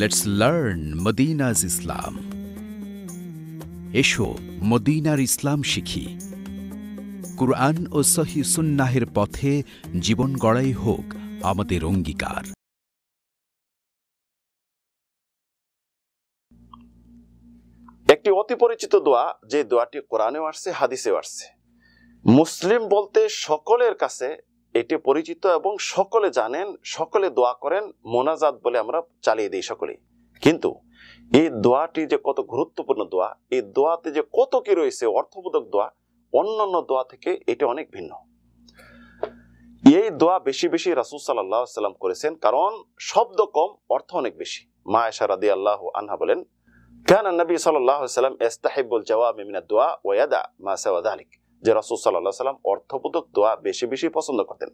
let's learn মদিনাজ ইসলাম এসো মদিনার ইসলাম শিখি কুরআন ও সহি সুন্নাহের পথে জীবন গড়াই হোক আমাদের অঙ্গীকার একটি অতি পরিচিত দোয়া যে দোয়াটি কোরআনেও আসছে হাদিসেও আসছে মুসলিম বলতে সকলের কাছে এটি পরিচিত এবং সকলে জানেন সকলে দোয়া করেন মোনাজাত বলে আমরা চালিয়ে দিই সকলে কিন্তু এই দোয়াটি যে কত গুরুত্বপূর্ণ দোয়া এই দোয়াতে যে কত কি রয়েছে অর্থবোধক দোয়া অন্যান্য দোয়া থেকে এটা অনেক ভিন্ন এই দোয়া বেশি বেশি রাসুল সাল্লাহ সাল্লাম করেছেন কারণ শব্দ কম অর্থ অনেক বেশি মা এশা রাদি আল্লাহ আনহা বলেন কেন নবী সাল্লাহ সাল্লাম এস্তাহিবুল জওয়া মিনা দোয়া ওয়াদা মা সাওয়াদ আলিক যে রাসুল সাল্লাহ সাল্লাম অর্থবোধক দোয়া বেশি বেশি পছন্দ করতেন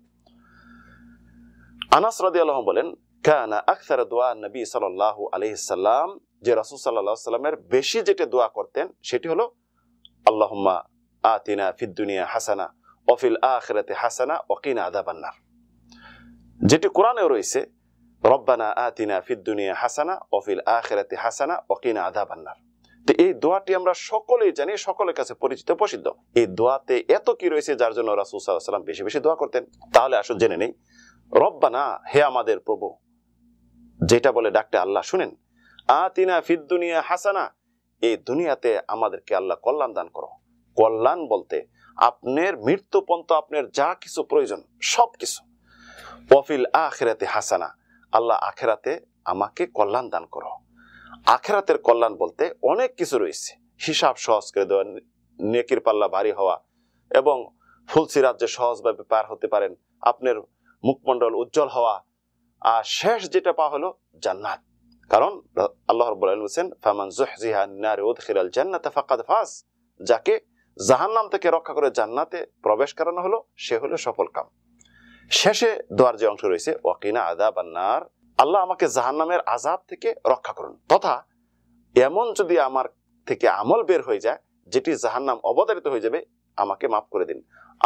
আনাস রাদি আল্লাহ বলেন কানা আখতার দোয়া নবী সাল্লাহ আলহিসাল্লাম যে রাসুল সাল্লাহ সাল্লামের বেশি যেটা দোয়া করতেন সেটি হলো আল্লাহম্মা আতিনা ফিদ্দুনিয়া হাসানা অফিল আখরাতে হাসানা ওকিনা আদাবান্নার যেটি কোরআনেও রয়েছে রব্বানা আতিনা ফিদ্দুনিয়া হাসানা অফিল আখরাতে হাসানা ওকিনা আদাবান্নার তো এই দোয়াটি আমরা সকলেই জানি সকলের কাছে পরিচিত প্রসিদ্ধ এই দোয়াতে এত কি রয়েছে যার জন্য রাসুল বেশি বেশি দোয়া করতেন তাহলে আসুন জেনে নেই রব্বানা হে আমাদের প্রভু যেটা বলে ডাক্তার আল্লাহ শুনেন আতিনা ফিদ্দুনিয়া হাসানা এই দুনিয়াতে আমাদেরকে আল্লাহ কল্যাণ দান করো কল্যাণ বলতে আপনার মৃত্যু পন্ত আপনার যা কিছু প্রয়োজন সব কিছু পফিল আখেরাতে হাসানা আল্লাহ আখেরাতে আমাকে কল্যাণ দান করো আখেরাতের কল্যাণ বলতে অনেক কিছু রয়েছে হিসাব সহজ করে দেওয়া নেকির পাল্লা ভারী হওয়া এবং ফুলসি রাজ্যে সহজভাবে পার হতে পারেন আপনার মুখমণ্ডল উজ্জ্বল হওয়া আর শেষ যেটা পাওয়া হলো জান্নাত কারণ আল্লাহ রব হোসেন ফামান জান্নাত ফাকাদ ফাস যাকে জাহান্নাম থেকে রক্ষা করে জান্নাতে প্রবেশ করানো হলো সে হলো সফল কাম শেষে দোয়ার যে অংশ রয়েছে ওয়াকিনা আদা বান্নার আল্লাহ আমাকে জাহান্নামের আজাব থেকে রক্ষা করুন তথা এমন যদি আমার থেকে আমল বের হয়ে যায় যেটি জাহান্নাম অবতারিত হয়ে যাবে আমাকে মাফ করে দিন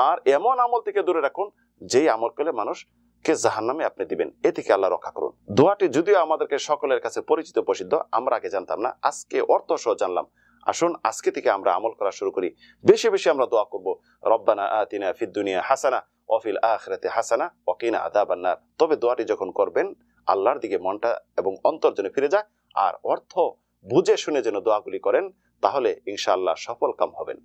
আর এমন আমল থেকে দূরে রাখুন যেই আমল করলে মানুষকে জাহান্নামে আপনি দিবেন এ থেকে আল্লাহ রক্ষা করুন দোয়াটি যদিও আমাদেরকে সকলের কাছে পরিচিত প্রসিদ্ধ আমরা আগে জানতাম না আজকে অর্থ সহ জানলাম আসুন আজকে থেকে আমরা আমল করা শুরু করি বেশি বেশি আমরা দোয়া করব রব্বানা আতিনা ফিদ্দুনিয়া হাসানা অফিল আখরাতে হাসানা ওকিনা আদাবান্নার তবে দোয়াটি যখন করবেন আল্লাহর দিকে মনটা এবং অন্তর যেন ফিরে যাক আর অর্থ বুঝে শুনে যেন দোয়াগুলি করেন তাহলে ইনশাআল্লাহ সফল কাম হবেন